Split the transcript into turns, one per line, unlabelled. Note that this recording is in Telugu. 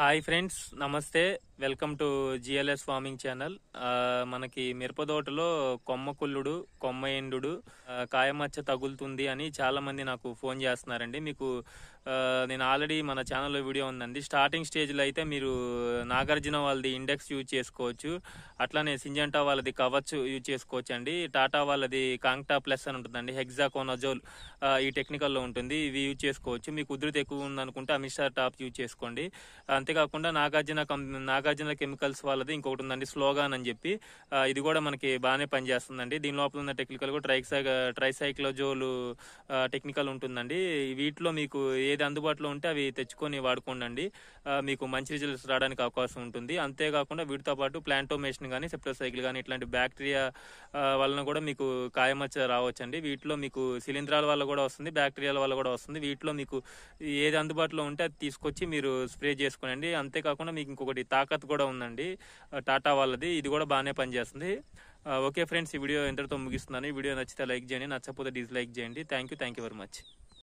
హాయ్ ఫ్రెండ్స్ నమస్తే welcome to GLS farming channel మనకి మిరపదోటలో కొమ్మ కుల్లుడు కొమ్మ ఎండు కాయమచ్చ తగులుతుంది అని చాలా మంది నాకు ఫోన్ చేస్తున్నారండి మీకు నేను ఆల్రెడీ మన ఛానల్లో వీడియో ఉందండి స్టార్టింగ్ స్టేజ్లో అయితే మీరు నాగార్జున వాళ్ళది ఇండెక్స్ యూజ్ చేసుకోవచ్చు అట్లానే సింజంటా వాళ్ళది కవర్స్ యూజ్ చేసుకోవచ్చు అండి టాటా వాళ్ళది కాంక్టా ప్లస్ అని ఉంటుందండి హెగ్జాకోనజోల్ ఈ టెక్నికల్లో ఉంటుంది ఇవి యూజ్ చేసుకోవచ్చు మీకు ఉధృతి ఎక్కువ ఉందనుకుంటే అమిషా టాప్ యూజ్ చేసుకోండి అంతేకాకుండా నాగార్జున కం నాగార్జున నాగార్జున కెమికల్స్ వాళ్ళది ఇంకొకటి ఉందండి స్లోగాన్ అని చెప్పి ఇది కూడా మనకి బాగానే పనిచేస్తుందండి దీని లోపల ఉన్న టెక్నికల్ కూడా సైక్లోజోలు టెక్నికల్ ఉంటుందండి వీటిలో మీకు ఏది అందుబాటులో ఉంటే అవి తెచ్చుకొని వాడుకోండి మీకు మంచి రిజల్ట్స్ రావడానికి అవకాశం ఉంటుంది అంతేకాకుండా వీటితో పాటు ప్లాంటోమేషన్ కానీ సెప్టో సైకిల్ కానీ ఇట్లాంటి బ్యాక్టీరియా వలన కూడా మీకు కాయమచ్చ రావచ్చండి వీటిలో మీకు శిలీంధ్రాల వల్ల కూడా వస్తుంది బ్యాక్టీరియాల వల్ల కూడా వస్తుంది వీటిలో మీకు ఏది అందుబాటులో ఉంటే అది తీసుకొచ్చి మీరు స్ప్రే చేసుకోనండి అంతేకాకుండా మీకు ఇంకొకటి తాకత్ యాప్ కూడా ఉందండి టాటా వాళ్ళది ఇది కూడా బాగానే పనిచేస్తుంది ఓకే ఫ్రెండ్స్ ఈ వీడియో ఎంతటితో ముగిస్తున్నాను ఈ వీడియో నచ్చితే లైక్ చేయండి నచ్చకపోతే డిస్లైక్ చేయండి thank you thank you very much